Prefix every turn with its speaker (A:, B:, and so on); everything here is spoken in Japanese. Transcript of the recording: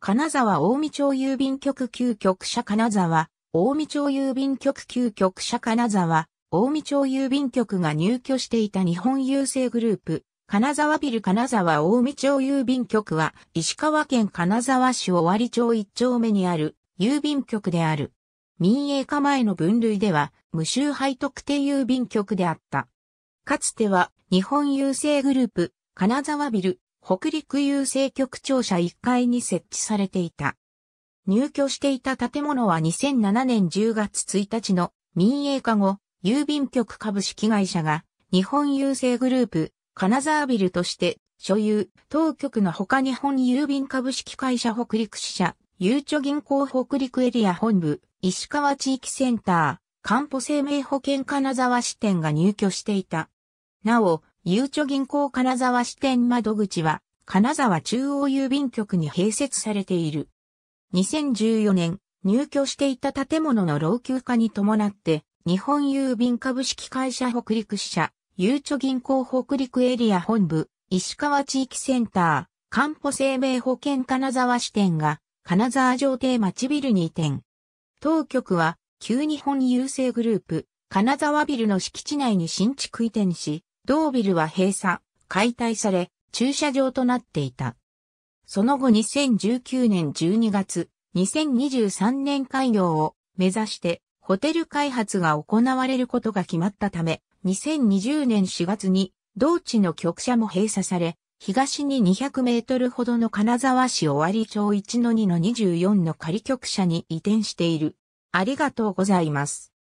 A: 金沢大見町郵便局旧局舎金沢、大見町郵便局旧局舎金沢、大見町郵便局が入居していた日本郵政グループ、金沢ビル金沢大見町郵便局は、石川県金沢市尾張町一丁目にある郵便局である。民営化前の分類では、無臭配特定郵便局であった。かつては、日本郵政グループ、金沢ビル、北陸郵政局庁舎1階に設置されていた。入居していた建物は2007年10月1日の民営化後、郵便局株式会社が日本郵政グループ、金沢ビルとして所有、当局の他日本郵便株式会社北陸支社、ゆうちょ銀行北陸エリア本部、石川地域センター、かんぽ生命保険金沢支店が入居していた。なお、ゆうちょ銀行金沢支店窓口は、金沢中央郵便局に併設されている。2014年、入居していた建物の老朽化に伴って、日本郵便株式会社北陸支社、ゆうちょ銀行北陸エリア本部、石川地域センター、かんぽ生命保険金沢支店が、金沢城邸町ビルに移転。当局は、旧日本郵政グループ、金沢ビルの敷地内に新築移転し、同ビルは閉鎖、解体され、駐車場となっていた。その後2019年12月、2023年開業を目指してホテル開発が行われることが決まったため、2020年4月に同地の局舎も閉鎖され、東に200メートルほどの金沢市尾張町1の2の24の仮局舎に移転している。ありがとうございます。